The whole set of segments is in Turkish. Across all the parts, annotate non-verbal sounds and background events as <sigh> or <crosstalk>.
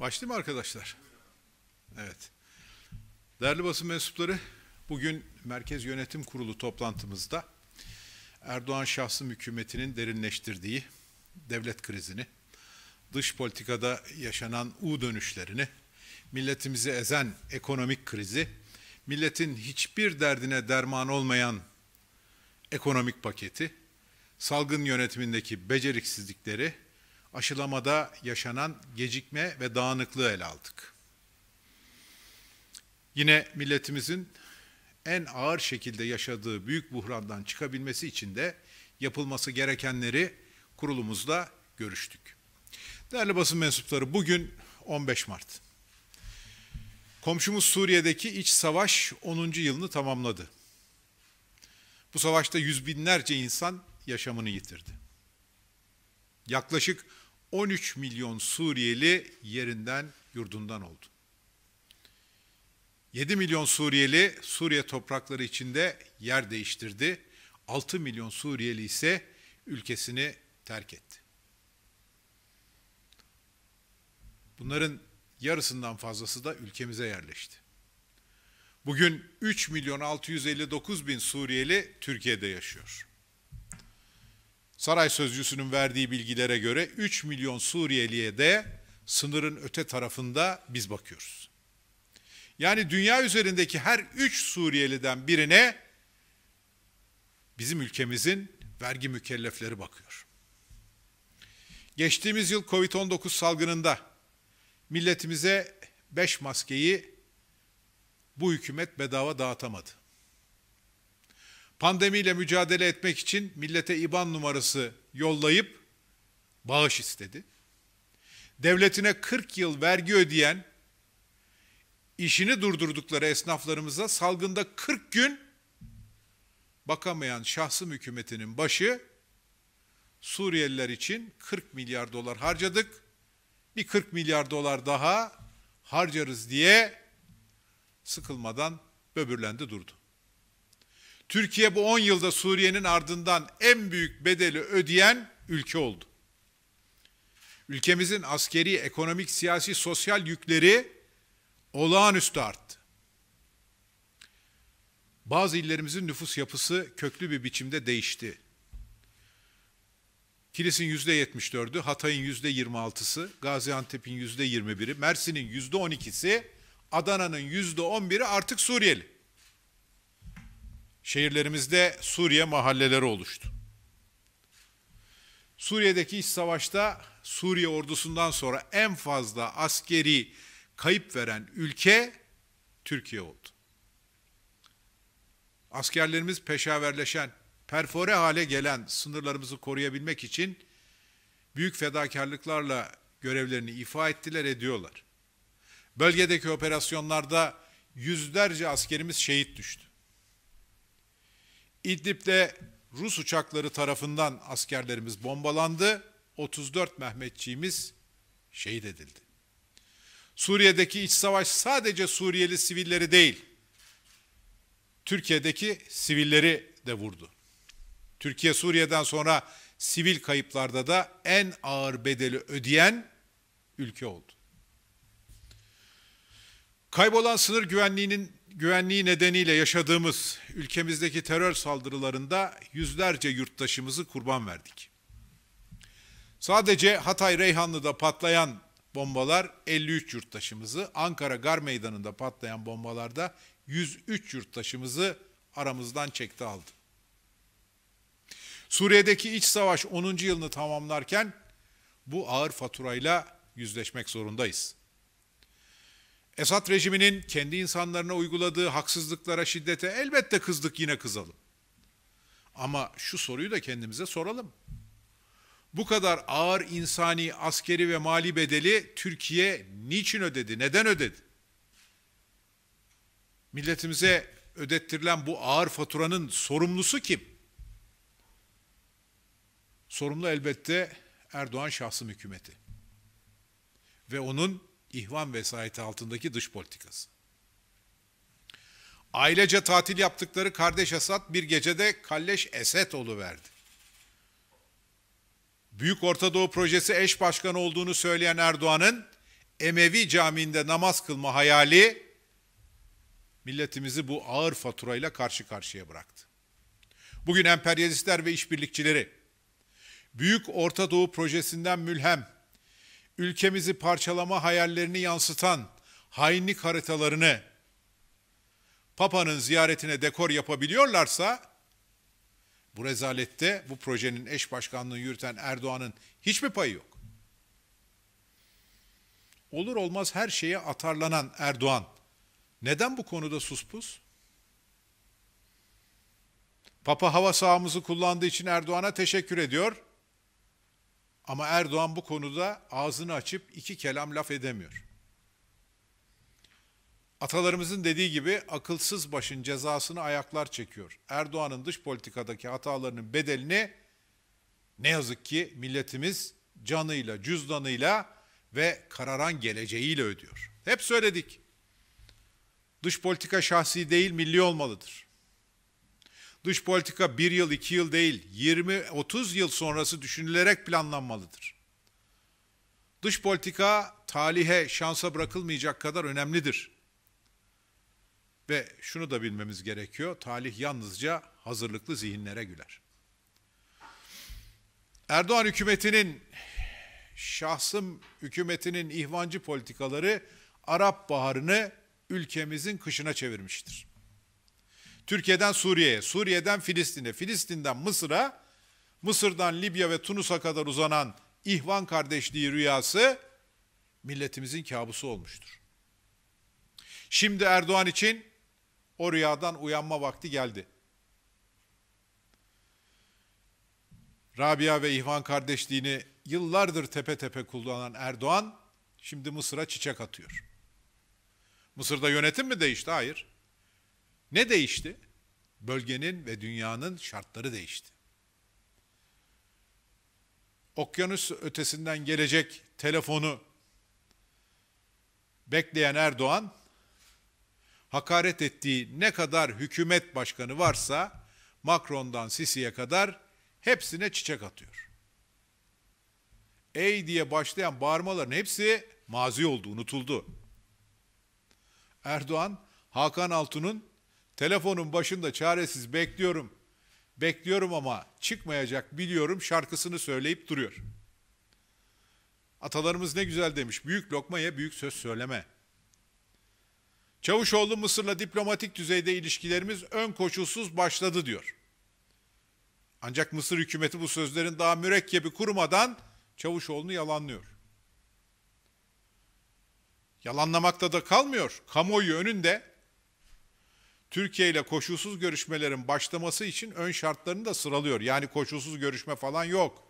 Başlayayım mı arkadaşlar? Evet. Değerli basın mensupları, bugün Merkez Yönetim Kurulu toplantımızda Erdoğan şahsım hükümetinin derinleştirdiği devlet krizini, dış politikada yaşanan U dönüşlerini, milletimizi ezen ekonomik krizi, milletin hiçbir derdine derman olmayan ekonomik paketi, salgın yönetimindeki beceriksizlikleri aşılamada yaşanan gecikme ve dağınıklığı ele aldık. Yine milletimizin en ağır şekilde yaşadığı büyük buhrandan çıkabilmesi için de yapılması gerekenleri kurulumuzda görüştük. Değerli basın mensupları bugün 15 Mart. Komşumuz Suriye'deki iç savaş 10. yılını tamamladı. Bu savaşta yüz binlerce insan yaşamını yitirdi. Yaklaşık 13 milyon Suriyeli yerinden, yurdundan oldu. 7 milyon Suriyeli Suriye toprakları içinde yer değiştirdi. 6 milyon Suriyeli ise ülkesini terk etti. Bunların yarısından fazlası da ülkemize yerleşti. Bugün 3 milyon 659 bin Suriyeli Türkiye'de yaşıyor. Saray sözcüsünün verdiği bilgilere göre 3 milyon Suriyeli'ye de sınırın öte tarafında biz bakıyoruz. Yani dünya üzerindeki her 3 Suriyeli'den birine bizim ülkemizin vergi mükellefleri bakıyor. Geçtiğimiz yıl Covid-19 salgınında milletimize 5 maskeyi bu hükümet bedava dağıtamadı pandemiyle mücadele etmek için millete IBAN numarası yollayıp bağış istedi. Devletine 40 yıl vergi ödeyen işini durdurdukları esnaflarımıza salgında 40 gün bakamayan şahsım hükümetinin başı Suriyeliler için 40 milyar dolar harcadık. Bir 40 milyar dolar daha harcarız diye sıkılmadan böbürlendi durdu. Türkiye bu 10 yılda Suriye'nin ardından en büyük bedeli ödeyen ülke oldu. Ülkemizin askeri, ekonomik, siyasi, sosyal yükleri olağanüstü arttı. Bazı illerimizin nüfus yapısı köklü bir biçimde değişti. Kilis'in yüzde %74'ü, Hatay'ın yüzde %26'sı, Gaziantep'in yüzde %21'i, Mersin'in yüzde %12'si, Adana'nın yüzde %11'i artık Suriyeli şehirlerimizde Suriye mahalleleri oluştu. Suriye'deki iç savaşta Suriye ordusundan sonra en fazla askeri kayıp veren ülke Türkiye oldu. Askerlerimiz peşaverleşen, perfore hale gelen sınırlarımızı koruyabilmek için büyük fedakarlıklarla görevlerini ifa ettiler, ediyorlar. Bölgedeki operasyonlarda yüzlerce askerimiz şehit düştü. İdlib'de Rus uçakları tarafından askerlerimiz bombalandı. 34 Mehmetçiğimiz şehit edildi. Suriye'deki iç savaş sadece Suriyeli sivilleri değil, Türkiye'deki sivilleri de vurdu. Türkiye Suriye'den sonra sivil kayıplarda da en ağır bedeli ödeyen ülke oldu. Kaybolan sınır güvenliğinin güvenliği nedeniyle yaşadığımız ülkemizdeki terör saldırılarında yüzlerce yurttaşımızı kurban verdik. Sadece Hatay Reyhanlı'da patlayan bombalar 53 yurttaşımızı, Ankara Gar Meydanı'nda patlayan bombalarda 103 yurttaşımızı aramızdan çekti aldı. Suriye'deki iç savaş 10. yılını tamamlarken bu ağır faturayla yüzleşmek zorundayız. Esad rejiminin kendi insanlarına uyguladığı haksızlıklara, şiddete elbette kızdık yine kızalım. Ama şu soruyu da kendimize soralım. Bu kadar ağır insani, askeri ve mali bedeli Türkiye niçin ödedi, neden ödedi? Milletimize ödettirilen bu ağır faturanın sorumlusu kim? Sorumlu elbette Erdoğan şahsım hükümeti. Ve onun ihvan vesayeti altındaki dış politikası. Ailece tatil yaptıkları kardeş Esat bir gecede kalleş Esed verdi. Büyük Orta Doğu Projesi eş başkanı olduğunu söyleyen Erdoğan'ın Emevi Camii'nde namaz kılma hayali milletimizi bu ağır faturayla karşı karşıya bıraktı. Bugün emperyalistler ve işbirlikçileri Büyük Orta Doğu Projesi'nden mülhem ülkemizi parçalama hayallerini yansıtan hainlik haritalarını Papa'nın ziyaretine dekor yapabiliyorlarsa bu rezalette bu projenin eş başkanlığını yürüten Erdoğan'ın hiçbir payı yok. Olur olmaz her şeye atarlanan Erdoğan neden bu konuda suspus? Papa hava sahamızı kullandığı için Erdoğan'a teşekkür ediyor. Ama Erdoğan bu konuda ağzını açıp iki kelam laf edemiyor. Atalarımızın dediği gibi akılsız başın cezasını ayaklar çekiyor. Erdoğan'ın dış politikadaki hatalarının bedelini ne yazık ki milletimiz canıyla, cüzdanıyla ve kararan geleceğiyle ödüyor. Hep söyledik. Dış politika şahsi değil milli olmalıdır. Dış politika bir yıl, iki yıl değil, 20-30 yıl sonrası düşünülerek planlanmalıdır. Dış politika talihe, şansa bırakılmayacak kadar önemlidir. Ve şunu da bilmemiz gerekiyor, talih yalnızca hazırlıklı zihinlere güler. Erdoğan hükümetinin, şahsım hükümetinin ihvancı politikaları Arap Baharı'nı ülkemizin kışına çevirmiştir. Türkiye'den Suriye'ye, Suriye'den Filistin'e, Filistin'den Mısır'a, Mısır'dan Libya ve Tunus'a kadar uzanan İhvan kardeşliği rüyası milletimizin kabusu olmuştur. Şimdi Erdoğan için o rüyadan uyanma vakti geldi. Rabia ve İhvan kardeşliğini yıllardır tepe tepe kullanan Erdoğan şimdi Mısır'a çiçek atıyor. Mısır'da yönetim mi değişti? Hayır. Ne değişti? Bölgenin ve dünyanın şartları değişti. Okyanus ötesinden gelecek telefonu bekleyen Erdoğan hakaret ettiği ne kadar hükümet başkanı varsa Macron'dan Sisi'ye kadar hepsine çiçek atıyor. Ey diye başlayan bağırmaların hepsi mazi oldu, unutuldu. Erdoğan, Hakan Altun'un Telefonun başında çaresiz bekliyorum. Bekliyorum ama çıkmayacak biliyorum şarkısını söyleyip duruyor. Atalarımız ne güzel demiş. Büyük lokma ye, büyük söz söyleme. Çavuşoğlu Mısır'la diplomatik düzeyde ilişkilerimiz ön koşulsuz başladı diyor. Ancak Mısır hükümeti bu sözlerin daha mürekkebi kurumadan Çavuşoğlu'nu yalanlıyor. Yalanlamakta da kalmıyor. Kamuoyu önünde Türkiye ile koşulsuz görüşmelerin başlaması için ön şartlarını da sıralıyor. Yani koşulsuz görüşme falan yok.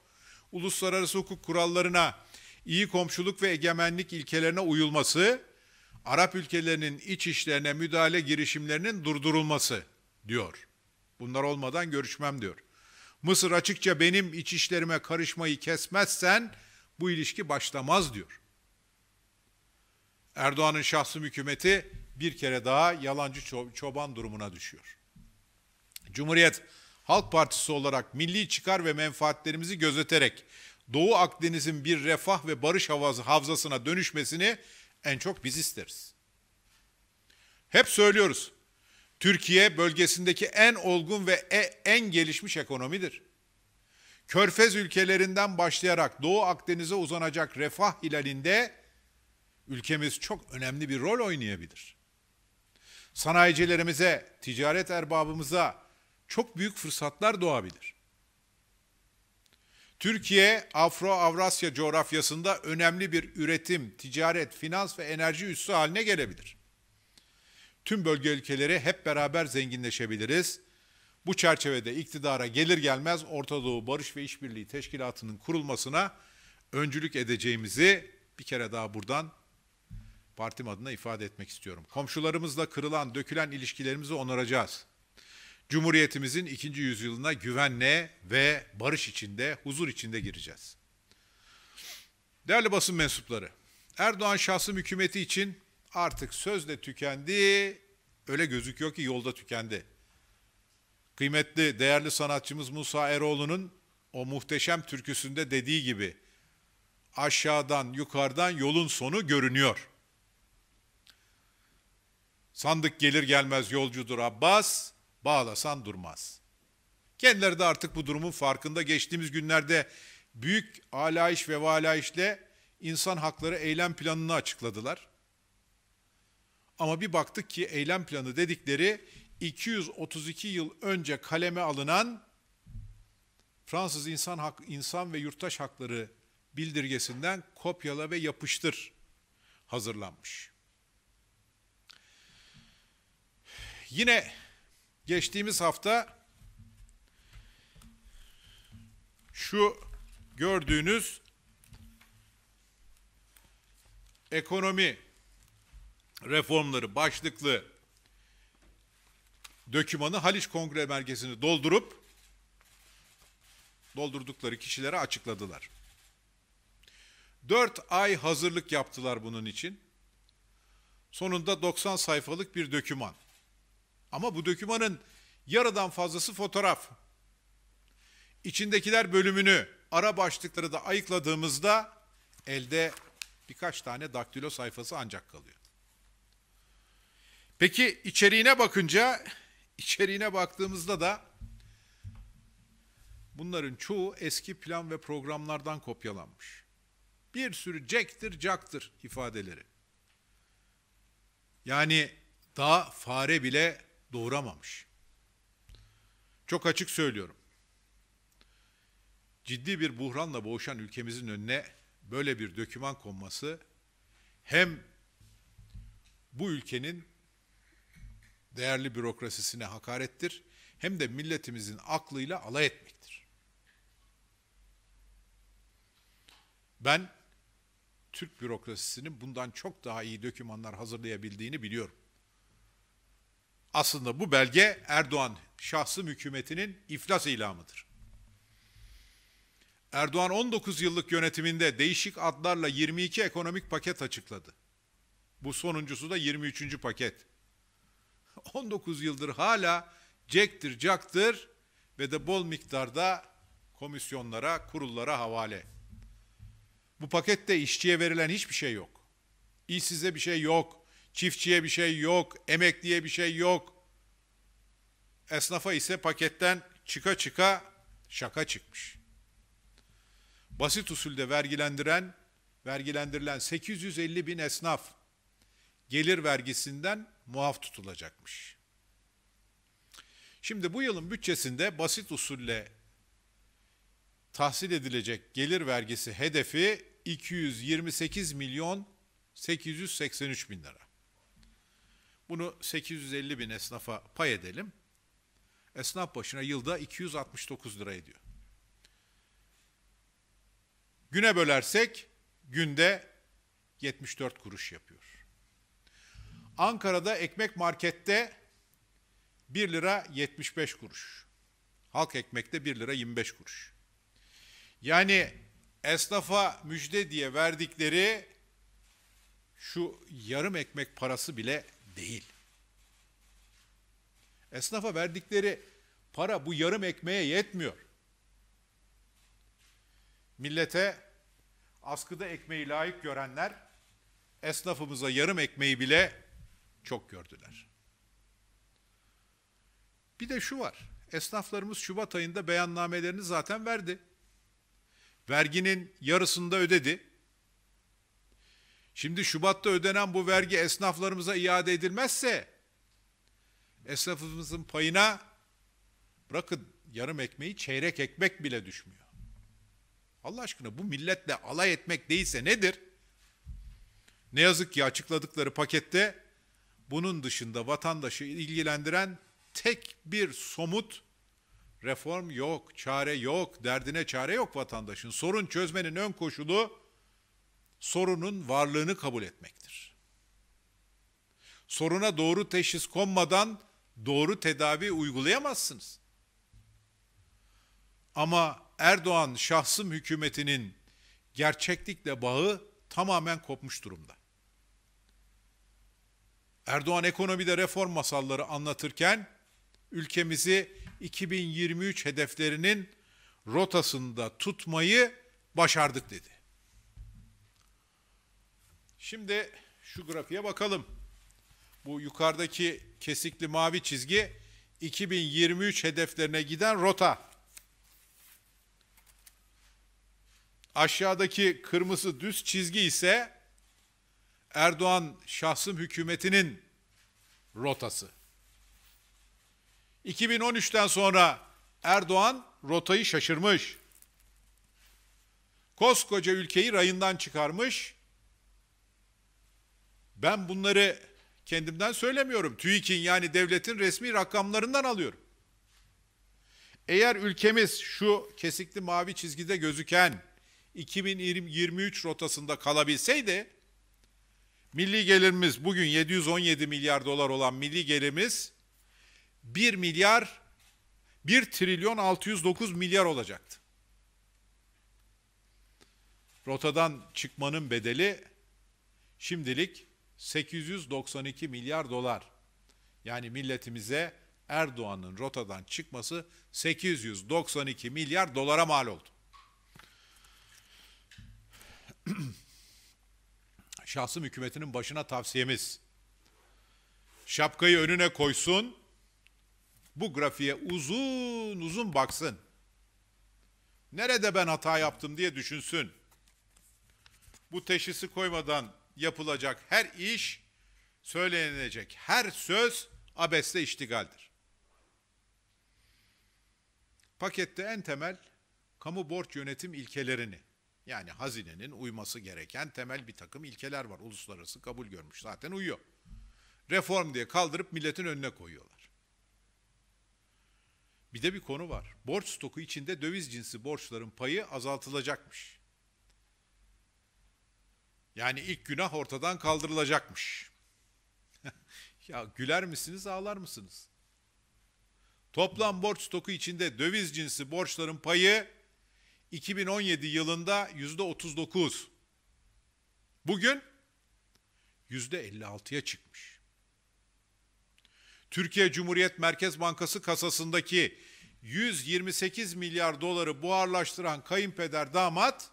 Uluslararası hukuk kurallarına, iyi komşuluk ve egemenlik ilkelerine uyulması, Arap ülkelerinin iç işlerine müdahale girişimlerinin durdurulması diyor. Bunlar olmadan görüşmem diyor. Mısır açıkça benim iç işlerime karışmayı kesmezsen bu ilişki başlamaz diyor. Erdoğan'ın şahsım hükümeti bir kere daha yalancı çoban durumuna düşüyor. Cumhuriyet Halk Partisi olarak milli çıkar ve menfaatlerimizi gözeterek Doğu Akdeniz'in bir refah ve barış havası havzasına dönüşmesini en çok biz isteriz. Hep söylüyoruz. Türkiye bölgesindeki en olgun ve e, en gelişmiş ekonomidir. Körfez ülkelerinden başlayarak Doğu Akdeniz'e uzanacak refah hilalinde ülkemiz çok önemli bir rol oynayabilir sanayicilerimize, ticaret erbabımıza çok büyük fırsatlar doğabilir. Türkiye, Afro-Avrasya coğrafyasında önemli bir üretim, ticaret, finans ve enerji üssü haline gelebilir. Tüm bölge ülkeleri hep beraber zenginleşebiliriz. Bu çerçevede iktidara gelir gelmez Orta Doğu Barış ve İşbirliği Teşkilatı'nın kurulmasına öncülük edeceğimizi bir kere daha buradan partim adına ifade etmek istiyorum. Komşularımızla kırılan, dökülen ilişkilerimizi onaracağız. Cumhuriyetimizin ikinci yüzyılına güvenle ve barış içinde, huzur içinde gireceğiz. Değerli basın mensupları, Erdoğan şahsım hükümeti için artık sözle tükendi, öyle gözüküyor ki yolda tükendi. Kıymetli, değerli sanatçımız Musa Eroğlu'nun o muhteşem türküsünde dediği gibi aşağıdan yukarıdan yolun sonu görünüyor.'' Sandık gelir gelmez yolcudur Abbas, bağlasan durmaz. Kendileri de artık bu durumun farkında. Geçtiğimiz günlerde büyük alayış ve valayişle insan hakları eylem planını açıkladılar. Ama bir baktık ki eylem planı dedikleri 232 yıl önce kaleme alınan Fransız insan Hak insan ve Yurttaş Hakları bildirgesinden kopyala ve yapıştır hazırlanmış. Yine geçtiğimiz hafta şu gördüğünüz ekonomi reformları başlıklı dökümanı Haliç Kongre Merkezi'ni doldurup doldurdukları kişilere açıkladılar. Dört ay hazırlık yaptılar bunun için. Sonunda 90 sayfalık bir döküman. Ama bu dökümanın yarıdan fazlası fotoğraf. İçindekiler bölümünü ara başlıkları da ayıkladığımızda elde birkaç tane daktilo sayfası ancak kalıyor. Peki içeriğine bakınca, <laughs> içeriğine baktığımızda da bunların çoğu eski plan ve programlardan kopyalanmış. Bir sürü cektir, caktır ifadeleri. Yani daha fare bile doğuramamış. Çok açık söylüyorum. Ciddi bir buhranla boğuşan ülkemizin önüne böyle bir döküman konması hem bu ülkenin değerli bürokrasisine hakarettir hem de milletimizin aklıyla alay etmektir. Ben Türk bürokrasisinin bundan çok daha iyi dökümanlar hazırlayabildiğini biliyorum. Aslında bu belge Erdoğan şahsım hükümetinin iflas ilamıdır. Erdoğan 19 yıllık yönetiminde değişik adlarla 22 ekonomik paket açıkladı. Bu sonuncusu da 23. paket. 19 <laughs> yıldır hala cektir caktır ve de bol miktarda komisyonlara, kurullara havale. Bu pakette işçiye verilen hiçbir şey yok. İşsize bir şey yok. Çiftçiye bir şey yok, emekliye bir şey yok. Esnafa ise paketten çıka çıka şaka çıkmış. Basit usulde vergilendiren, vergilendirilen 850 bin esnaf gelir vergisinden muaf tutulacakmış. Şimdi bu yılın bütçesinde basit usulle tahsil edilecek gelir vergisi hedefi 228 milyon 883 bin lira. Bunu 850 bin esnafa pay edelim. Esnaf başına yılda 269 lira ediyor. Güne bölersek günde 74 kuruş yapıyor. Ankara'da ekmek markette 1 lira 75 kuruş. Halk ekmekte 1 lira 25 kuruş. Yani esnafa müjde diye verdikleri şu yarım ekmek parası bile değil. Esnafa verdikleri para bu yarım ekmeğe yetmiyor. Millete askıda ekmeği layık görenler esnafımıza yarım ekmeği bile çok gördüler. Bir de şu var. Esnaflarımız Şubat ayında beyannamelerini zaten verdi. Verginin yarısını da ödedi. Şimdi Şubat'ta ödenen bu vergi esnaflarımıza iade edilmezse esnafımızın payına bırakın yarım ekmeği çeyrek ekmek bile düşmüyor. Allah aşkına bu milletle alay etmek değilse nedir? Ne yazık ki açıkladıkları pakette bunun dışında vatandaşı ilgilendiren tek bir somut reform yok, çare yok, derdine çare yok vatandaşın. Sorun çözmenin ön koşulu sorunun varlığını kabul etmektir. Soruna doğru teşhis konmadan doğru tedavi uygulayamazsınız. Ama Erdoğan şahsım hükümetinin gerçeklikle bağı tamamen kopmuş durumda. Erdoğan ekonomide reform masalları anlatırken ülkemizi 2023 hedeflerinin rotasında tutmayı başardık dedi. Şimdi şu grafiğe bakalım. Bu yukarıdaki kesikli mavi çizgi 2023 hedeflerine giden rota. Aşağıdaki kırmızı düz çizgi ise Erdoğan şahsım hükümetinin rotası. 2013'ten sonra Erdoğan rotayı şaşırmış. Koskoca ülkeyi rayından çıkarmış ben bunları kendimden söylemiyorum. TÜİK'in yani devletin resmi rakamlarından alıyorum. Eğer ülkemiz şu kesikli mavi çizgide gözüken 2023 rotasında kalabilseydi milli gelirimiz bugün 717 milyar dolar olan milli gelirimiz 1 milyar 1 trilyon 609 milyar olacaktı. Rotadan çıkmanın bedeli şimdilik 892 milyar dolar. Yani milletimize Erdoğan'ın rotadan çıkması 892 milyar dolara mal oldu. <clears throat> Şahsım hükümetinin başına tavsiyemiz. Şapkayı önüne koysun. Bu grafiğe uzun uzun baksın. Nerede ben hata yaptım diye düşünsün. Bu teşhisi koymadan yapılacak her iş, söylenecek her söz abesle iştigaldir. Pakette en temel kamu borç yönetim ilkelerini yani hazinenin uyması gereken temel bir takım ilkeler var. Uluslararası kabul görmüş zaten uyuyor. Reform diye kaldırıp milletin önüne koyuyorlar. Bir de bir konu var. Borç stoku içinde döviz cinsi borçların payı azaltılacakmış. Yani ilk günah ortadan kaldırılacakmış. <laughs> ya güler misiniz, ağlar mısınız? Toplam borç stoku içinde döviz cinsi borçların payı 2017 yılında %39. Bugün %56'ya çıkmış. Türkiye Cumhuriyet Merkez Bankası kasasındaki 128 milyar doları buharlaştıran kayınpeder damat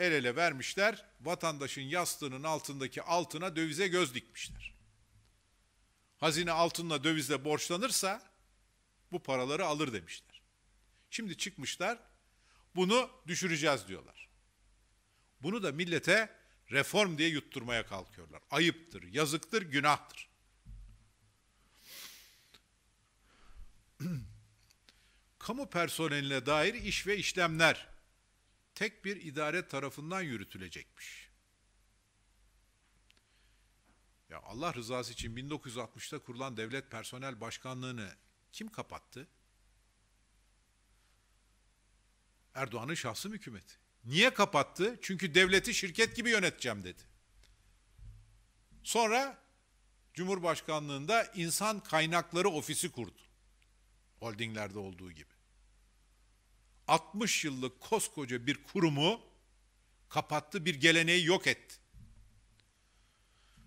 el ele vermişler, vatandaşın yastığının altındaki altına dövize göz dikmişler. Hazine altınla dövizle borçlanırsa bu paraları alır demişler. Şimdi çıkmışlar, bunu düşüreceğiz diyorlar. Bunu da millete reform diye yutturmaya kalkıyorlar. Ayıptır, yazıktır, günahtır. <clears throat> Kamu personeline dair iş ve işlemler tek bir idare tarafından yürütülecekmiş. Ya Allah rızası için 1960'ta kurulan Devlet Personel Başkanlığı'nı kim kapattı? Erdoğan'ın şahsım hükümeti. Niye kapattı? Çünkü devleti şirket gibi yöneteceğim dedi. Sonra Cumhurbaşkanlığında insan kaynakları ofisi kurdu. Holdinglerde olduğu gibi. 60 yıllık koskoca bir kurumu kapattı, bir geleneği yok etti.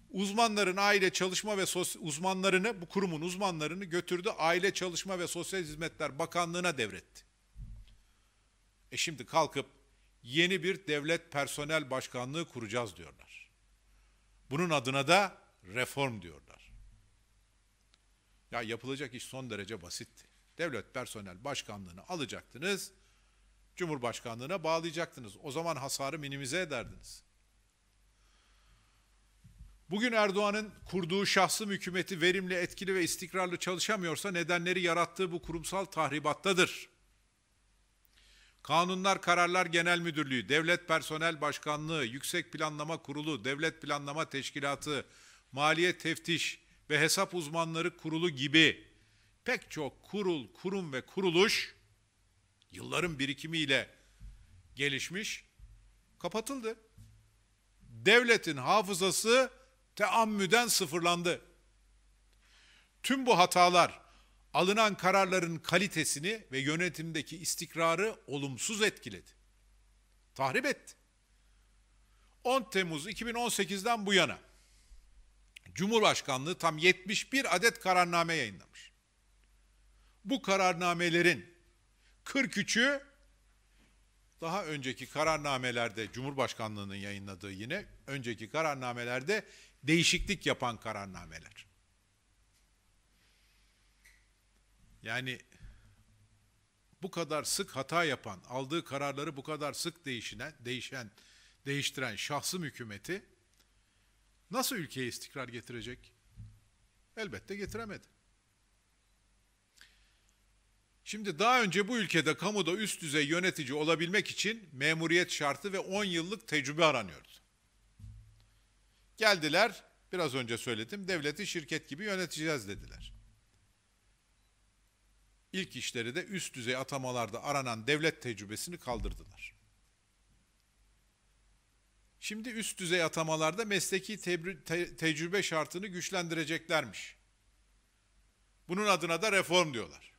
Uzmanların aile çalışma ve sos uzmanlarını, bu kurumun uzmanlarını götürdü Aile Çalışma ve Sosyal Hizmetler Bakanlığı'na devretti. E şimdi kalkıp yeni bir devlet personel başkanlığı kuracağız diyorlar. Bunun adına da reform diyorlar. Ya yapılacak iş son derece basitti. Devlet personel başkanlığını alacaktınız, Cumhurbaşkanlığına bağlayacaktınız. O zaman hasarı minimize ederdiniz. Bugün Erdoğan'ın kurduğu şahsım hükümeti verimli, etkili ve istikrarlı çalışamıyorsa nedenleri yarattığı bu kurumsal tahribattadır. Kanunlar Kararlar Genel Müdürlüğü, Devlet Personel Başkanlığı, Yüksek Planlama Kurulu, Devlet Planlama Teşkilatı, Maliye Teftiş ve Hesap Uzmanları Kurulu gibi pek çok kurul, kurum ve kuruluş yılların birikimiyle gelişmiş, kapatıldı. Devletin hafızası teammüden sıfırlandı. Tüm bu hatalar alınan kararların kalitesini ve yönetimdeki istikrarı olumsuz etkiledi. Tahrip etti. 10 Temmuz 2018'den bu yana Cumhurbaşkanlığı tam 71 adet kararname yayınlamış. Bu kararnamelerin 43'ü daha önceki kararnamelerde Cumhurbaşkanlığının yayınladığı yine önceki kararnamelerde değişiklik yapan kararnameler. Yani bu kadar sık hata yapan, aldığı kararları bu kadar sık değişine, değişen, değiştiren şahsım hükümeti nasıl ülkeye istikrar getirecek? Elbette getiremedi. Şimdi daha önce bu ülkede kamuda üst düzey yönetici olabilmek için memuriyet şartı ve 10 yıllık tecrübe aranıyordu. Geldiler, biraz önce söyledim, devleti şirket gibi yöneteceğiz dediler. İlk işleri de üst düzey atamalarda aranan devlet tecrübesini kaldırdılar. Şimdi üst düzey atamalarda mesleki te te tecrübe şartını güçlendireceklermiş. Bunun adına da reform diyorlar.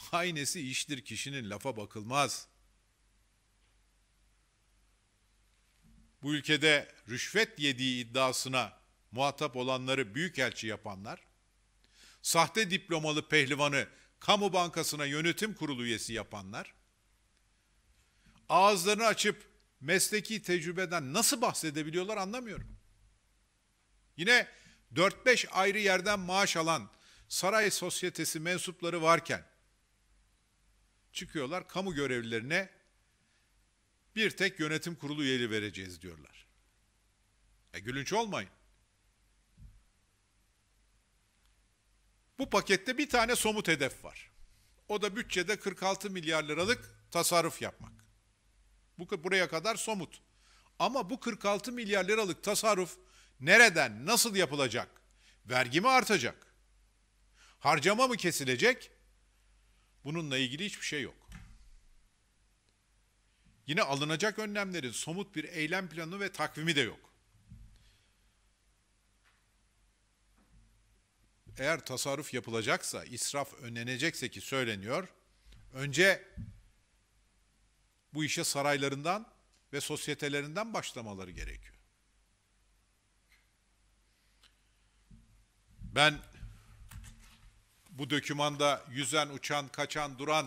Haynesi iştir kişinin lafa bakılmaz. Bu ülkede rüşvet yediği iddiasına muhatap olanları büyükelçi yapanlar, sahte diplomalı pehlivanı kamu bankasına yönetim kurulu üyesi yapanlar, ağızlarını açıp mesleki tecrübeden nasıl bahsedebiliyorlar anlamıyorum. Yine 4-5 ayrı yerden maaş alan saray sosyetesi mensupları varken çıkıyorlar kamu görevlilerine bir tek yönetim kurulu üyeli vereceğiz diyorlar. E gülünç olmayın. Bu pakette bir tane somut hedef var. O da bütçede 46 milyar liralık tasarruf yapmak. Bu buraya kadar somut. Ama bu 46 milyar liralık tasarruf nereden, nasıl yapılacak? Vergi mi artacak? Harcama mı kesilecek? Bununla ilgili hiçbir şey yok. Yine alınacak önlemlerin somut bir eylem planı ve takvimi de yok. Eğer tasarruf yapılacaksa, israf önlenecekse ki söyleniyor, önce bu işe saraylarından ve sosyetelerinden başlamaları gerekiyor. Ben bu dökümanda yüzen, uçan, kaçan, duran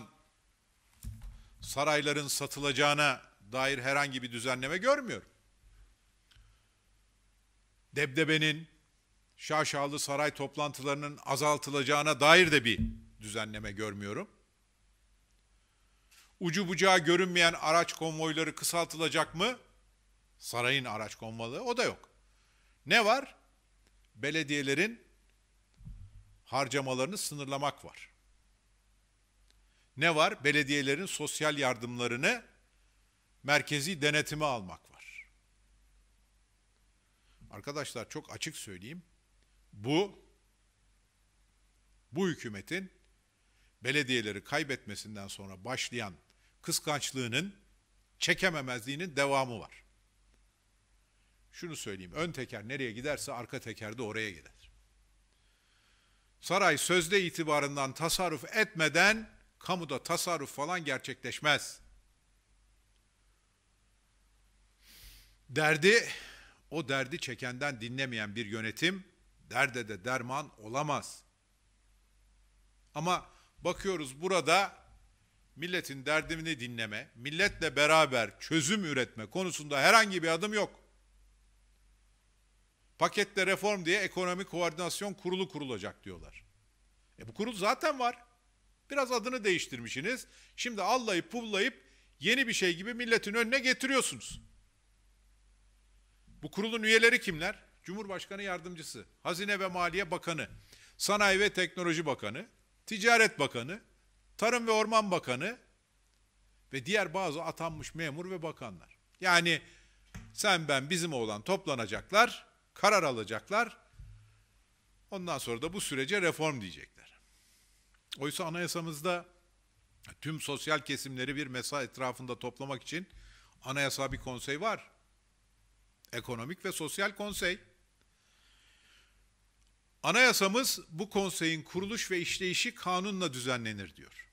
sarayların satılacağına dair herhangi bir düzenleme görmüyorum. Debdebenin, şaşalı saray toplantılarının azaltılacağına dair de bir düzenleme görmüyorum. Ucu bucağı görünmeyen araç konvoyları kısaltılacak mı? Sarayın araç konvoyları o da yok. Ne var? Belediyelerin harcamalarını sınırlamak var. Ne var? Belediyelerin sosyal yardımlarını merkezi denetime almak var. Arkadaşlar çok açık söyleyeyim. Bu bu hükümetin belediyeleri kaybetmesinden sonra başlayan kıskançlığının, çekememezliğinin devamı var. Şunu söyleyeyim, ön teker nereye giderse arka teker de oraya gider. Saray sözde itibarından tasarruf etmeden kamuda tasarruf falan gerçekleşmez. Derdi, o derdi çekenden dinlemeyen bir yönetim, derde de derman olamaz. Ama bakıyoruz burada milletin derdini dinleme, milletle beraber çözüm üretme konusunda herhangi bir adım yok. Paketle reform diye ekonomi koordinasyon kurulu kurulacak diyorlar. E bu kurul zaten var. Biraz adını değiştirmişsiniz. Şimdi allayıp pullayıp yeni bir şey gibi milletin önüne getiriyorsunuz. Bu kurulun üyeleri kimler? Cumhurbaşkanı Yardımcısı, Hazine ve Maliye Bakanı, Sanayi ve Teknoloji Bakanı, Ticaret Bakanı, Tarım ve Orman Bakanı ve diğer bazı atanmış memur ve bakanlar. Yani sen ben bizim olan toplanacaklar karar alacaklar. Ondan sonra da bu sürece reform diyecekler. Oysa anayasamızda tüm sosyal kesimleri bir mesa etrafında toplamak için anayasal bir konsey var. Ekonomik ve Sosyal Konsey. Anayasamız bu konseyin kuruluş ve işleyişi kanunla düzenlenir diyor.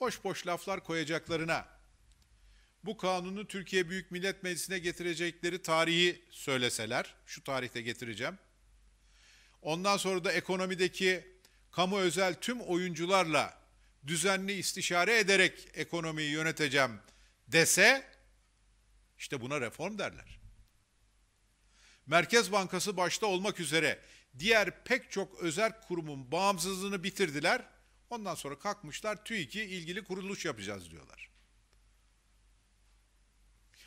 Boş boş laflar koyacaklarına bu kanunu Türkiye Büyük Millet Meclisi'ne getirecekleri tarihi söyleseler, şu tarihte getireceğim. Ondan sonra da ekonomideki kamu özel tüm oyuncularla düzenli istişare ederek ekonomiyi yöneteceğim dese işte buna reform derler. Merkez Bankası başta olmak üzere diğer pek çok özel kurumun bağımsızlığını bitirdiler. Ondan sonra kalkmışlar TÜİK'i ilgili kuruluş yapacağız diyorlar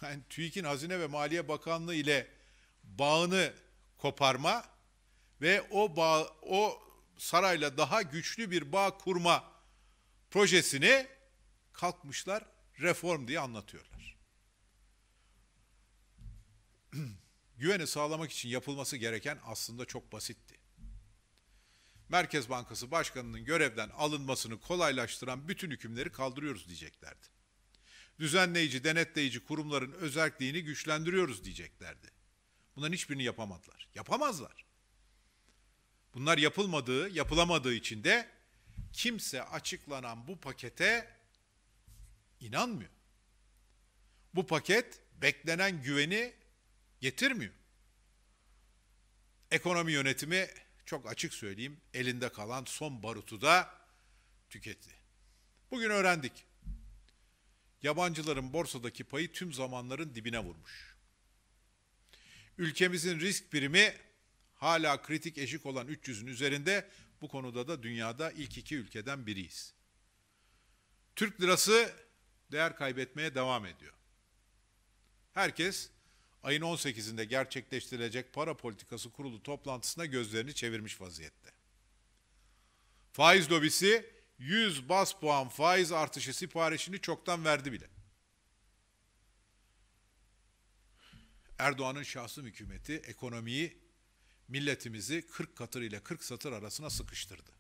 yani TÜİK'in Hazine ve Maliye Bakanlığı ile bağını koparma ve o bağ, o sarayla daha güçlü bir bağ kurma projesini kalkmışlar reform diye anlatıyorlar. <clears throat> Güveni sağlamak için yapılması gereken aslında çok basitti. Merkez Bankası Başkanı'nın görevden alınmasını kolaylaştıran bütün hükümleri kaldırıyoruz diyeceklerdi düzenleyici, denetleyici kurumların özelliğini güçlendiriyoruz diyeceklerdi. Bunların hiçbirini yapamadılar. Yapamazlar. Bunlar yapılmadığı, yapılamadığı için de kimse açıklanan bu pakete inanmıyor. Bu paket beklenen güveni getirmiyor. Ekonomi yönetimi çok açık söyleyeyim elinde kalan son barutu da tüketti. Bugün öğrendik yabancıların borsadaki payı tüm zamanların dibine vurmuş. Ülkemizin risk birimi hala kritik eşik olan 300'ün üzerinde bu konuda da dünyada ilk iki ülkeden biriyiz. Türk lirası değer kaybetmeye devam ediyor. Herkes ayın 18'inde gerçekleştirilecek para politikası kurulu toplantısına gözlerini çevirmiş vaziyette. Faiz lobisi 100 bas puan faiz artışı siparişini çoktan verdi bile. Erdoğan'ın şahsım hükümeti ekonomiyi, milletimizi 40 katır ile 40 satır arasına sıkıştırdı.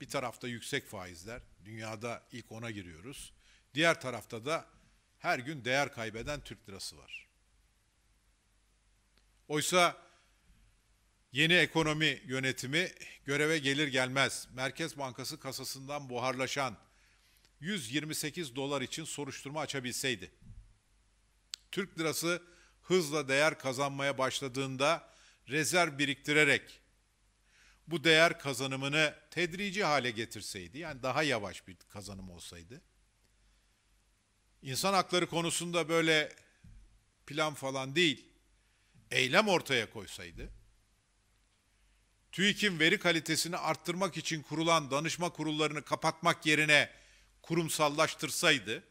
Bir tarafta yüksek faizler, dünyada ilk ona giriyoruz. Diğer tarafta da her gün değer kaybeden Türk lirası var. Oysa Yeni ekonomi yönetimi göreve gelir gelmez Merkez Bankası kasasından buharlaşan 128 dolar için soruşturma açabilseydi. Türk lirası hızla değer kazanmaya başladığında rezerv biriktirerek bu değer kazanımını tedrici hale getirseydi, yani daha yavaş bir kazanım olsaydı, insan hakları konusunda böyle plan falan değil, eylem ortaya koysaydı, TÜİK'in veri kalitesini arttırmak için kurulan danışma kurullarını kapatmak yerine kurumsallaştırsaydı,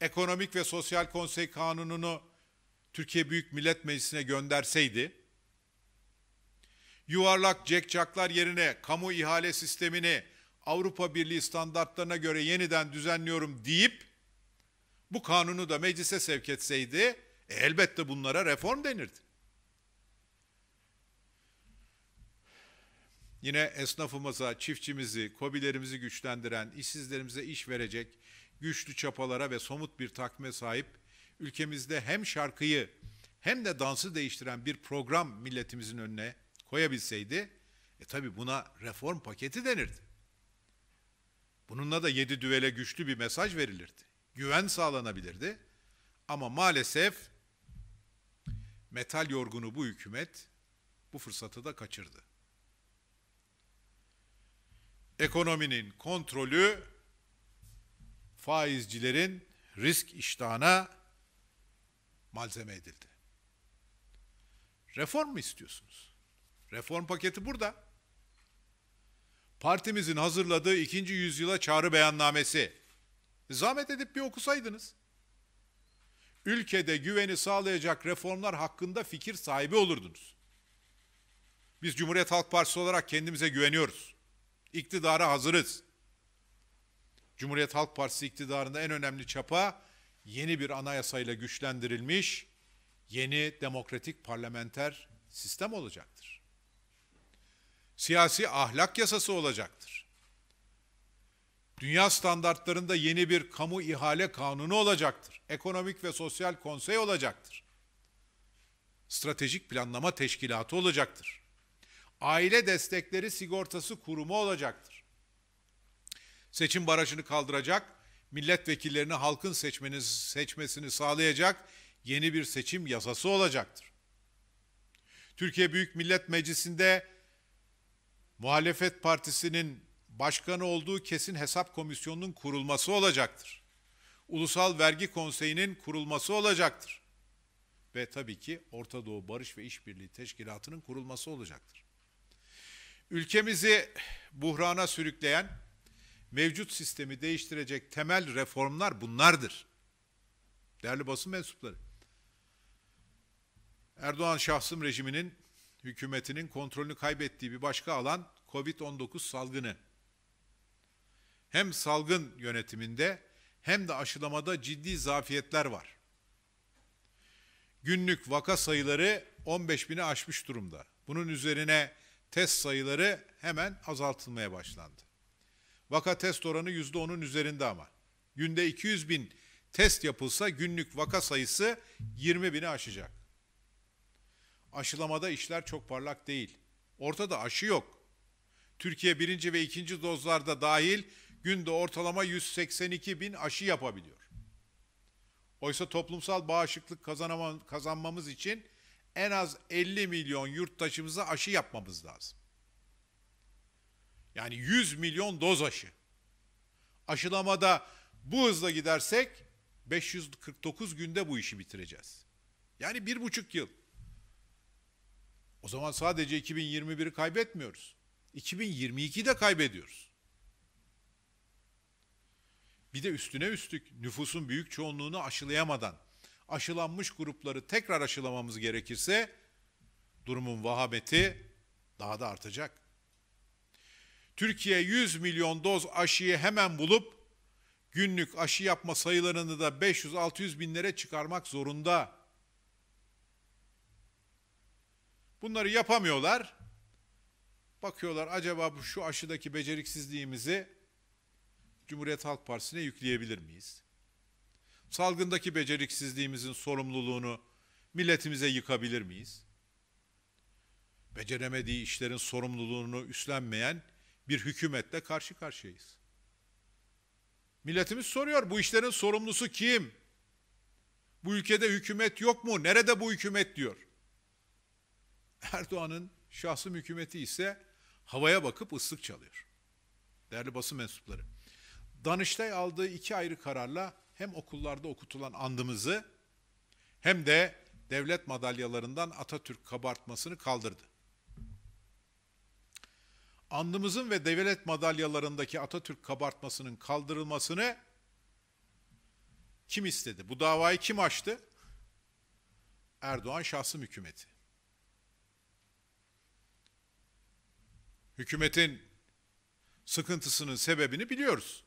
Ekonomik ve Sosyal Konsey Kanunu'nu Türkiye Büyük Millet Meclisi'ne gönderseydi, yuvarlak cekcaklar yerine kamu ihale sistemini Avrupa Birliği standartlarına göre yeniden düzenliyorum deyip bu kanunu da meclise sevk etseydi elbette bunlara reform denirdi. Yine esnafımıza, çiftçimizi, kobilerimizi güçlendiren, işsizlerimize iş verecek güçlü çapalara ve somut bir takme sahip ülkemizde hem şarkıyı hem de dansı değiştiren bir program milletimizin önüne koyabilseydi, e tabi buna reform paketi denirdi. Bununla da yedi düvele güçlü bir mesaj verilirdi. Güven sağlanabilirdi. Ama maalesef metal yorgunu bu hükümet bu fırsatı da kaçırdı ekonominin kontrolü faizcilerin risk iştahına malzeme edildi. Reform mu istiyorsunuz? Reform paketi burada. Partimizin hazırladığı ikinci yüzyıla çağrı beyannamesi. Zahmet edip bir okusaydınız. Ülkede güveni sağlayacak reformlar hakkında fikir sahibi olurdunuz. Biz Cumhuriyet Halk Partisi olarak kendimize güveniyoruz. İktidara hazırız. Cumhuriyet Halk Partisi iktidarında en önemli çapa yeni bir anayasayla güçlendirilmiş yeni demokratik parlamenter sistem olacaktır. Siyasi ahlak yasası olacaktır. Dünya standartlarında yeni bir kamu ihale kanunu olacaktır. Ekonomik ve sosyal konsey olacaktır. Stratejik planlama teşkilatı olacaktır. Aile Destekleri Sigortası Kurumu olacaktır. Seçim barajını kaldıracak, milletvekillerini halkın seçmeni, seçmesini sağlayacak yeni bir seçim yasası olacaktır. Türkiye Büyük Millet Meclisi'nde muhalefet partisinin başkanı olduğu kesin hesap komisyonunun kurulması olacaktır. Ulusal Vergi Konseyi'nin kurulması olacaktır. Ve tabii ki Orta Doğu Barış ve İşbirliği Teşkilatı'nın kurulması olacaktır. Ülkemizi buhrana sürükleyen mevcut sistemi değiştirecek temel reformlar bunlardır. Değerli basın mensupları. Erdoğan şahsım rejiminin hükümetinin kontrolünü kaybettiği bir başka alan COVID-19 salgını. Hem salgın yönetiminde hem de aşılamada ciddi zafiyetler var. Günlük vaka sayıları 15 bini aşmış durumda. Bunun üzerine test sayıları hemen azaltılmaya başlandı. Vaka test oranı yüzde onun üzerinde ama. Günde 200 bin test yapılsa günlük vaka sayısı 20 bini aşacak. Aşılamada işler çok parlak değil. Ortada aşı yok. Türkiye birinci ve ikinci dozlarda dahil günde ortalama 182 bin aşı yapabiliyor. Oysa toplumsal bağışıklık kazanamam, kazanmamız için en az 50 milyon yurttaşımıza aşı yapmamız lazım. Yani 100 milyon doz aşı. Aşılamada bu hızla gidersek 549 günde bu işi bitireceğiz. Yani bir buçuk yıl. O zaman sadece 2021'i kaybetmiyoruz. 2022'de kaybediyoruz. Bir de üstüne üstlük nüfusun büyük çoğunluğunu aşılayamadan aşılanmış grupları tekrar aşılamamız gerekirse durumun vahameti daha da artacak. Türkiye 100 milyon doz aşıyı hemen bulup günlük aşı yapma sayılarını da 500-600 binlere çıkarmak zorunda. Bunları yapamıyorlar. Bakıyorlar acaba şu aşıdaki beceriksizliğimizi Cumhuriyet Halk Partisi'ne yükleyebilir miyiz? salgındaki beceriksizliğimizin sorumluluğunu milletimize yıkabilir miyiz? Beceremediği işlerin sorumluluğunu üstlenmeyen bir hükümetle karşı karşıyayız. Milletimiz soruyor bu işlerin sorumlusu kim? Bu ülkede hükümet yok mu? Nerede bu hükümet diyor. Erdoğan'ın şahsım hükümeti ise havaya bakıp ıslık çalıyor. Değerli basın mensupları. Danıştay aldığı iki ayrı kararla hem okullarda okutulan andımızı hem de devlet madalyalarından Atatürk kabartmasını kaldırdı. Andımızın ve devlet madalyalarındaki Atatürk kabartmasının kaldırılmasını kim istedi? Bu davayı kim açtı? Erdoğan şahsım hükümeti. Hükümetin sıkıntısının sebebini biliyoruz.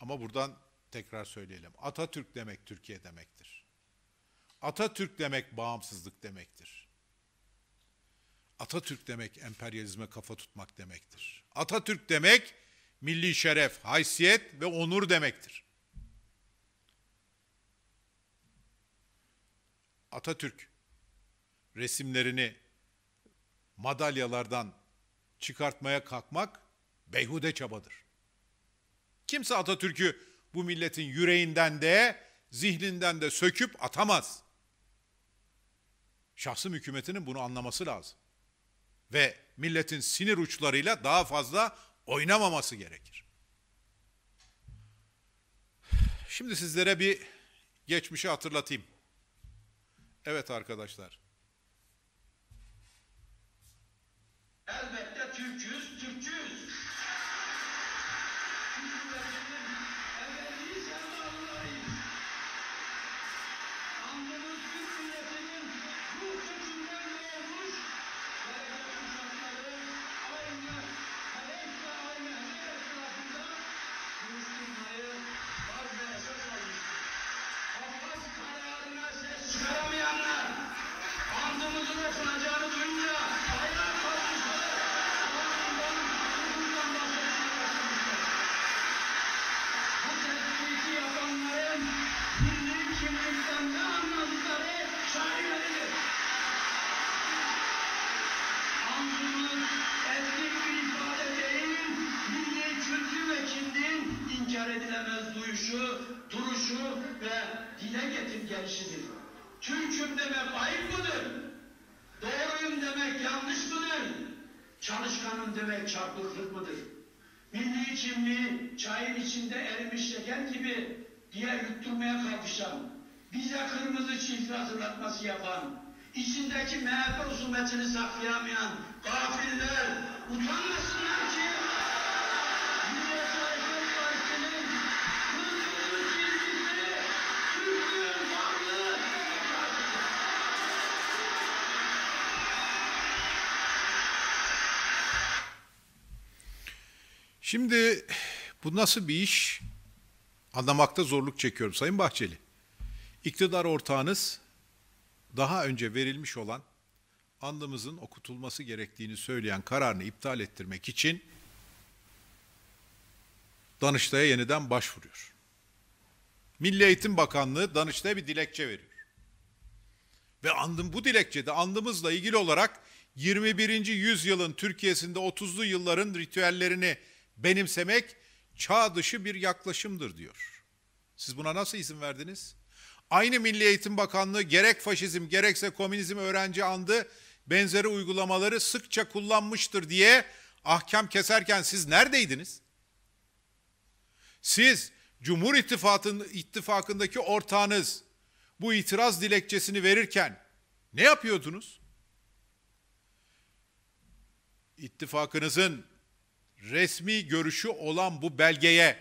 Ama buradan tekrar söyleyelim. Atatürk demek Türkiye demektir. Atatürk demek bağımsızlık demektir. Atatürk demek emperyalizme kafa tutmak demektir. Atatürk demek milli şeref, haysiyet ve onur demektir. Atatürk resimlerini madalyalardan çıkartmaya kalkmak beyhude çabadır. Kimse Atatürk'ü bu milletin yüreğinden de zihninden de söküp atamaz. Şahsım hükümetinin bunu anlaması lazım. Ve milletin sinir uçlarıyla daha fazla oynamaması gerekir. Şimdi sizlere bir geçmişi hatırlatayım. Evet arkadaşlar. Elbette Türk'üz, Türk'üz. Thank you. benim gibi diye yutturmaya kalkışan, bize kırmızı çizgi hatırlatması yapan, içindeki MHP husumetini saklayamayan gafiller utanmasınlar ki Milliyet Aykırı Partisi'nin kırmızı çizgisi Türkiye'nin varlığı Şimdi bu nasıl bir iş? Anlamakta zorluk çekiyorum Sayın Bahçeli. İktidar ortağınız daha önce verilmiş olan andımızın okutulması gerektiğini söyleyen kararını iptal ettirmek için Danıştay'a yeniden başvuruyor. Milli Eğitim Bakanlığı Danıştay'a bir dilekçe veriyor. Ve andım bu dilekçede andımızla ilgili olarak 21. yüzyılın Türkiye'sinde 30'lu yılların ritüellerini benimsemek çağ dışı bir yaklaşımdır diyor. Siz buna nasıl izin verdiniz? Aynı Milli Eğitim Bakanlığı gerek faşizm gerekse komünizm öğrenci andı benzeri uygulamaları sıkça kullanmıştır diye ahkam keserken siz neredeydiniz? Siz Cumhur İttifakı'nın ittifakındaki ortağınız bu itiraz dilekçesini verirken ne yapıyordunuz? İttifakınızın resmi görüşü olan bu belgeye,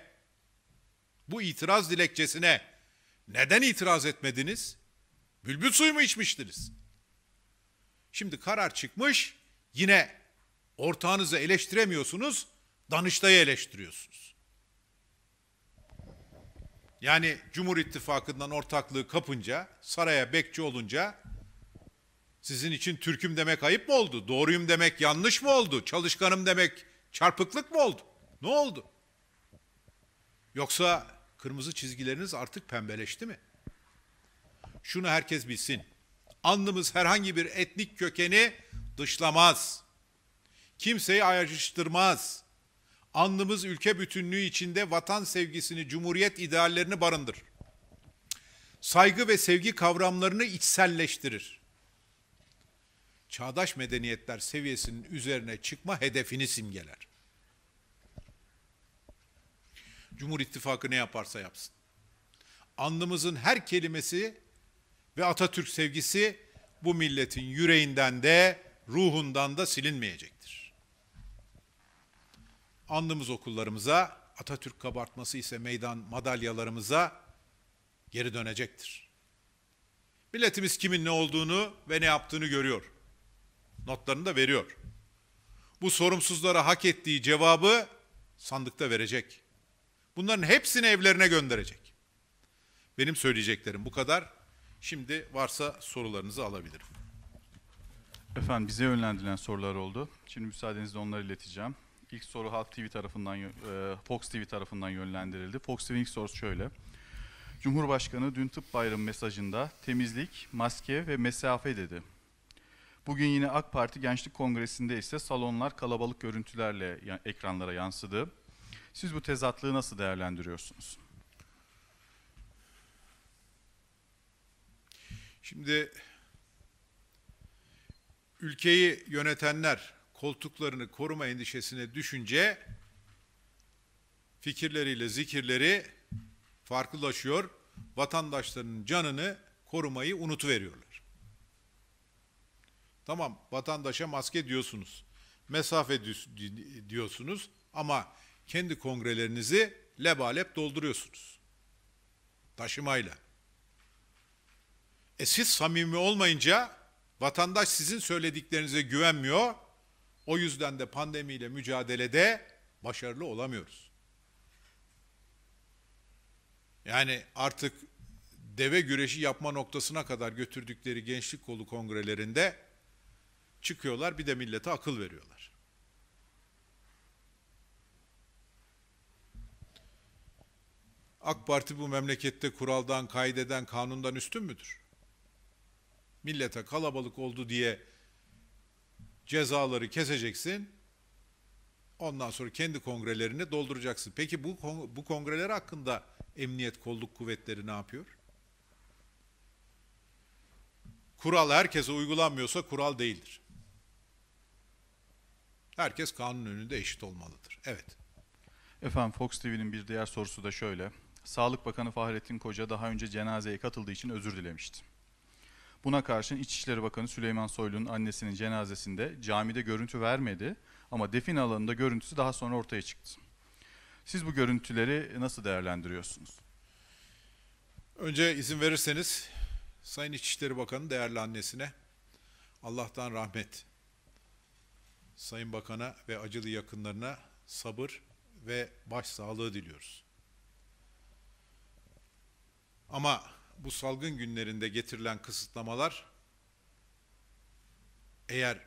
bu itiraz dilekçesine neden itiraz etmediniz? Bülbül suyu mu içmiştiniz? Şimdi karar çıkmış, yine ortağınızı eleştiremiyorsunuz, Danıştay'ı eleştiriyorsunuz. Yani Cumhur İttifakı'ndan ortaklığı kapınca, saraya bekçi olunca sizin için Türk'üm demek ayıp mı oldu? Doğruyum demek yanlış mı oldu? Çalışkanım demek Çarpıklık mı oldu? Ne oldu? Yoksa kırmızı çizgileriniz artık pembeleşti mi? Şunu herkes bilsin. Andımız herhangi bir etnik kökeni dışlamaz. Kimseyi ayrıştırmaz. Andımız ülke bütünlüğü içinde vatan sevgisini, cumhuriyet ideallerini barındır. Saygı ve sevgi kavramlarını içselleştirir çağdaş medeniyetler seviyesinin üzerine çıkma hedefini simgeler. Cumhur İttifakı ne yaparsa yapsın. Andımızın her kelimesi ve Atatürk sevgisi bu milletin yüreğinden de ruhundan da silinmeyecektir. Andımız okullarımıza, Atatürk kabartması ise meydan madalyalarımıza geri dönecektir. Milletimiz kimin ne olduğunu ve ne yaptığını görüyor notlarını da veriyor. Bu sorumsuzlara hak ettiği cevabı sandıkta verecek. Bunların hepsini evlerine gönderecek. Benim söyleyeceklerim bu kadar. Şimdi varsa sorularınızı alabilirim. Efendim bize yönlendirilen sorular oldu. Şimdi müsaadenizle onları ileteceğim. İlk soru Halk TV tarafından, e, Fox TV tarafından yönlendirildi. Fox TV'nin ilk sorusu şöyle. Cumhurbaşkanı dün tıp bayramı mesajında temizlik, maske ve mesafe dedi. Bugün yine AK Parti Gençlik Kongresi'nde ise salonlar kalabalık görüntülerle ekranlara yansıdı. Siz bu tezatlığı nasıl değerlendiriyorsunuz? Şimdi ülkeyi yönetenler koltuklarını koruma endişesine düşünce fikirleriyle zikirleri farklılaşıyor. Vatandaşlarının canını korumayı unutuveriyorlar. Tamam vatandaşa maske diyorsunuz. Mesafe diyorsunuz ama kendi kongrelerinizi lebalep dolduruyorsunuz. Taşımayla. E siz samimi olmayınca vatandaş sizin söylediklerinize güvenmiyor. O yüzden de pandemiyle mücadelede başarılı olamıyoruz. Yani artık deve güreşi yapma noktasına kadar götürdükleri gençlik kolu kongrelerinde çıkıyorlar bir de millete akıl veriyorlar. AK Parti bu memlekette kuraldan, kaideden, kanundan üstün müdür? Millete kalabalık oldu diye cezaları keseceksin. Ondan sonra kendi kongrelerini dolduracaksın. Peki bu bu kongreler hakkında emniyet kolluk kuvvetleri ne yapıyor? Kural herkese uygulanmıyorsa kural değildir. Herkes kanun önünde eşit olmalıdır. Evet. Efendim Fox TV'nin bir diğer sorusu da şöyle. Sağlık Bakanı Fahrettin Koca daha önce cenazeye katıldığı için özür dilemişti. Buna karşın İçişleri Bakanı Süleyman Soylu'nun annesinin cenazesinde camide görüntü vermedi ama defin alanında görüntüsü daha sonra ortaya çıktı. Siz bu görüntüleri nasıl değerlendiriyorsunuz? Önce izin verirseniz Sayın İçişleri Bakanı değerli annesine Allah'tan rahmet Sayın Bakan'a ve acılı yakınlarına sabır ve başsağlığı diliyoruz. Ama bu salgın günlerinde getirilen kısıtlamalar eğer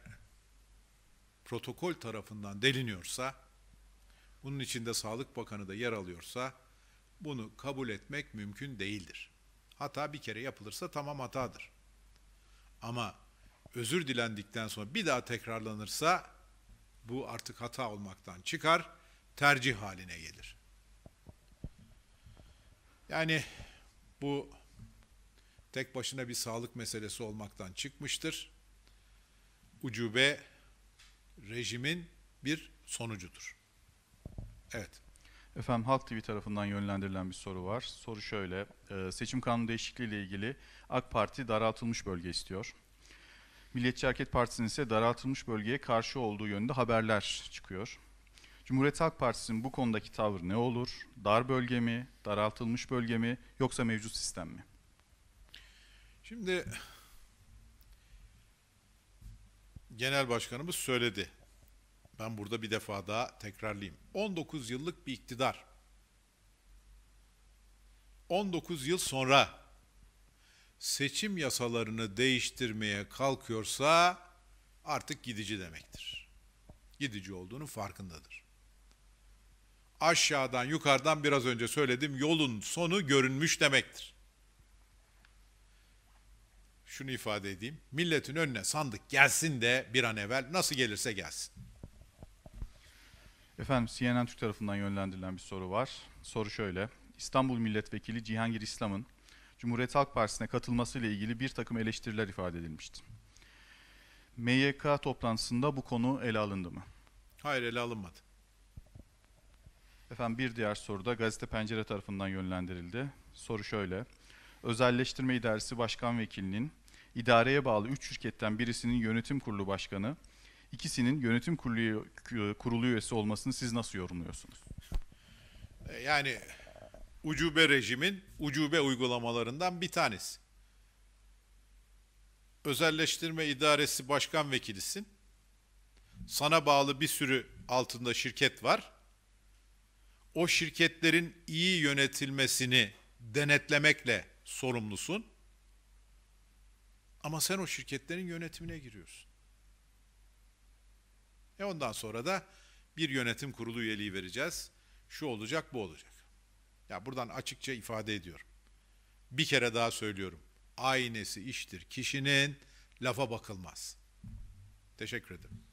protokol tarafından deliniyorsa, bunun içinde Sağlık Bakanı da yer alıyorsa bunu kabul etmek mümkün değildir. Hata bir kere yapılırsa tamam hatadır. Ama özür dilendikten sonra bir daha tekrarlanırsa bu artık hata olmaktan çıkar, tercih haline gelir. Yani bu tek başına bir sağlık meselesi olmaktan çıkmıştır. Ucube rejimin bir sonucudur. Evet. Efendim Halk TV tarafından yönlendirilen bir soru var. Soru şöyle, e, seçim kanunu değişikliği ile ilgili AK Parti daraltılmış bölge istiyor. Milliyetçi Hareket Partisi'nin ise daraltılmış bölgeye karşı olduğu yönünde haberler çıkıyor. Cumhuriyet Halk Partisi'nin bu konudaki tavrı ne olur? Dar bölge mi, daraltılmış bölge mi yoksa mevcut sistem mi? Şimdi Genel Başkanımız söyledi. Ben burada bir defa daha tekrarlayayım. 19 yıllık bir iktidar. 19 yıl sonra seçim yasalarını değiştirmeye kalkıyorsa artık gidici demektir. Gidici olduğunu farkındadır. Aşağıdan yukarıdan biraz önce söyledim yolun sonu görünmüş demektir. Şunu ifade edeyim. Milletin önüne sandık gelsin de bir an evvel nasıl gelirse gelsin. Efendim CNN Türk tarafından yönlendirilen bir soru var. Soru şöyle. İstanbul Milletvekili Cihangir İslam'ın Cumhuriyet Halk Partisi'ne katılmasıyla ilgili bir takım eleştiriler ifade edilmişti. MYK toplantısında bu konu ele alındı mı? Hayır ele alınmadı. Efendim bir diğer soru da gazete pencere tarafından yönlendirildi. Soru şöyle. Özelleştirme İdaresi Başkan Vekilinin idareye bağlı 3 şirketten birisinin yönetim kurulu başkanı, ikisinin yönetim kurulu, kurulu üyesi olmasını siz nasıl yorumluyorsunuz? E, yani ucube rejimin ucube uygulamalarından bir tanesi. Özelleştirme idaresi Başkan Vekilisin. Sana bağlı bir sürü altında şirket var. O şirketlerin iyi yönetilmesini denetlemekle sorumlusun. Ama sen o şirketlerin yönetimine giriyorsun. E ondan sonra da bir yönetim kurulu üyeliği vereceğiz. Şu olacak, bu olacak. Ya buradan açıkça ifade ediyorum. Bir kere daha söylüyorum. Aynesi iştir. Kişinin lafa bakılmaz. Teşekkür ederim.